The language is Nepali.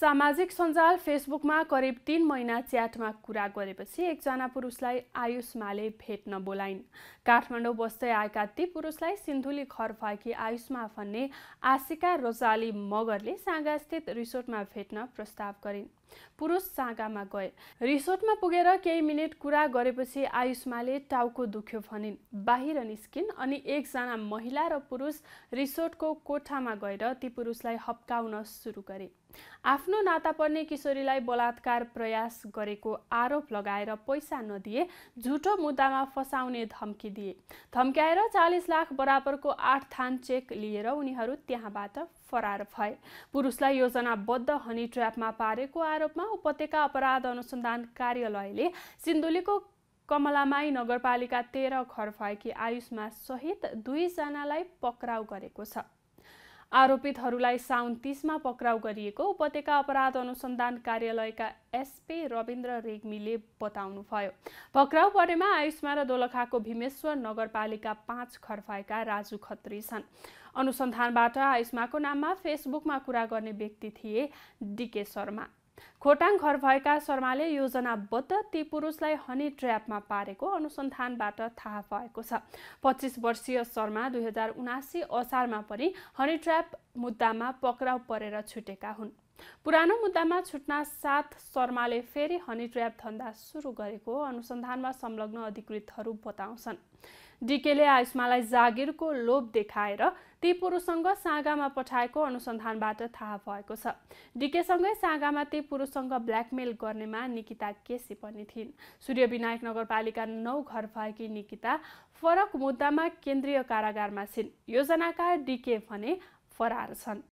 सामाजिक सञ्जाल फेसबुकमा करिब तिन महिना च्याटमा कुरा गरेपछि एकजना पुरुषलाई आयुष्माले भेट्न बोलाइन् काठमाडौँ बस्दै आएका ती पुरुषलाई सिन्धुली घर फाकी आयुष्मा भन्ने आशिका रोजाली मगरले साँगास्थित रिसोर्टमा भेट्न प्रस्ताव गरिन् पुरुष साँगामा गए रिसोर्टमा पुगेर केही मिनट कुरा गरेपछि आयुष्माले टाउको दुख्यो भनिन् बाहिर निस्किन् अनि एकजना महिला र पुरुष रिसोर्टको कोठामा गएर ती पुरुषलाई हप्काउन सुरु गरे आफ्नो नाता पर्ने किशोरीलाई बलात्कार प्रयास गरेको आरोप लगाएर पैसा नदिए झुटो मुद्दामा फसाउने धम्की दिए धम्क्याएर चालिस लाख बराबरको आठ थान चेक लिएर उनीहरू त्यहाँबाट फरार भए पुरुषलाई योजनाबद्ध हनी ट्र्यापमा पारेको आरोपमा उपत्यका अपराध अनुसन्धान कार्यालयले सिन्धुलीको कमलामाई नगरपालिका तेह्र घर भएकी आयुषमा सहित दुईजनालाई पक्राउ गरेको छ आरोपितहरूलाई साउन तिसमा पक्राउ गरिएको उपत्यका अपराध अनुसन्धान कार्यालयका एसपी रविन्द्र रेग्मीले बताउनुभयो पक्राउ परेमा आयुष्मा र दोलखाको भीमेश्वर नगरपालिका पाँच खर्फाएका राजु खत्री छन् अनुसन्धानबाट आयुष्माको नाममा फेसबुकमा कुरा गर्ने व्यक्ति थिए डिके शर्मा खोटाङ घर भएका शर्माले योजनाबद्ध ती पुरुषलाई हनी ट्र्यापमा पारेको अनुसन्धानबाट थाहा भएको छ पच्चिस वर्षीय शर्मा दुई हजार उनासी असारमा पनि हनी ट्र्याप मुद्दामा पक्राउ परेर छुटेका हुन् पुरानो मुद्दामा छुट्ना साथ शर्माले फेरि हनी ट्र्याप धन्दा सुरु गरेको अनुसन्धानमा संलग्न अधिकृतहरू बताउँछन् डिकेले आयुष्मालाई जागिरको लोभ देखाएर ती पुरुषसँग सागामा पठाएको अनुसन्धानबाट थाहा भएको छ डिकेसँगै सागामा ती पुरुषसँग ब्ल्याकमेल गर्नेमा निकिता केसी पनि थिइन् सूर्यविनायक नगरपालिका नौ घर भएकी निकिता फरक मुद्दामा केन्द्रीय कारागारमा छिन् योजनाकार डिके भने फरार छन्